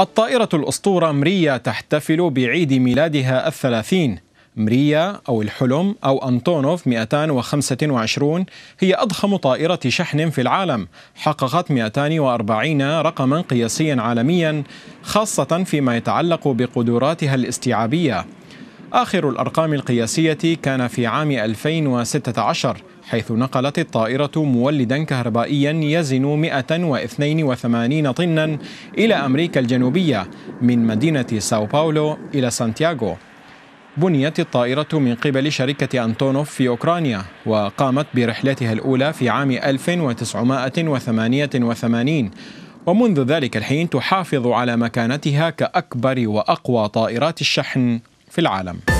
الطائرة الأسطورة مريا تحتفل بعيد ميلادها الثلاثين مريا أو الحلم أو أنطونوف 225 هي أضخم طائرة شحن في العالم حققت 240 رقما قياسيا عالميا خاصة فيما يتعلق بقدراتها الاستيعابية آخر الأرقام القياسية كان في عام 2016 حيث نقلت الطائرة مولدا كهربائيا يزن 182 طنا إلى أمريكا الجنوبية من مدينة ساو باولو إلى سانتياغو بنيت الطائرة من قبل شركة أنتونوف في أوكرانيا وقامت برحلتها الأولى في عام 1988 ومنذ ذلك الحين تحافظ على مكانتها كأكبر وأقوى طائرات الشحن في العالم